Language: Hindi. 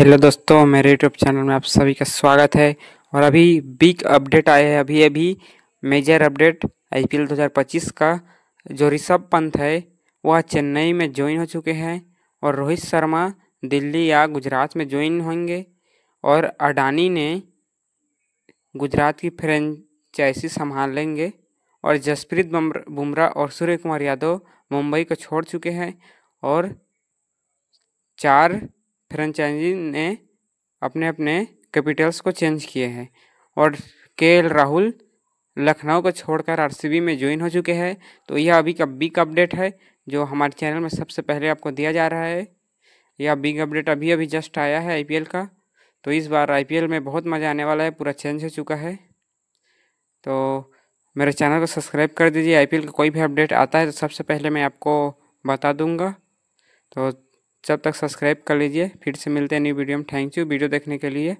हेलो दोस्तों मेरे यूट्यूब चैनल में आप सभी का स्वागत है और अभी बिग अपडेट आया है अभी अभी मेजर अपडेट आईपीएल 2025 का जो ऋषभ पंत है वह चेन्नई में ज्वाइन हो चुके हैं और रोहित शर्मा दिल्ली या गुजरात में ज्वाइन होंगे और अडानी ने गुजरात की फ्रेंचाइजी संभाल लेंगे और जसप्रीत बुमराह और सूर्य कुमार यादव मुंबई को छोड़ चुके हैं और चार फ्रेंचाइजी ने अपने अपने कैपिटल्स को चेंज किए हैं और के एल राहुल लखनऊ को छोड़कर आर में ज्वाइन हो चुके हैं तो यह अभी का बिग अपडेट है जो हमारे चैनल में सबसे पहले आपको दिया जा रहा है यह बिग अपडेट अभी अभी जस्ट आया है आईपीएल का तो इस बार आईपीएल में बहुत मज़ा आने वाला है पूरा चेंज हो चुका है तो मेरे चैनल को सब्सक्राइब कर दीजिए आईपीएल का कोई भी अपडेट आता है तो सबसे पहले मैं आपको बता दूंगा तो जब तक सब्सक्राइब कर लीजिए फिर से मिलते हैं न्यू वीडियो में थैंक यू वीडियो देखने के लिए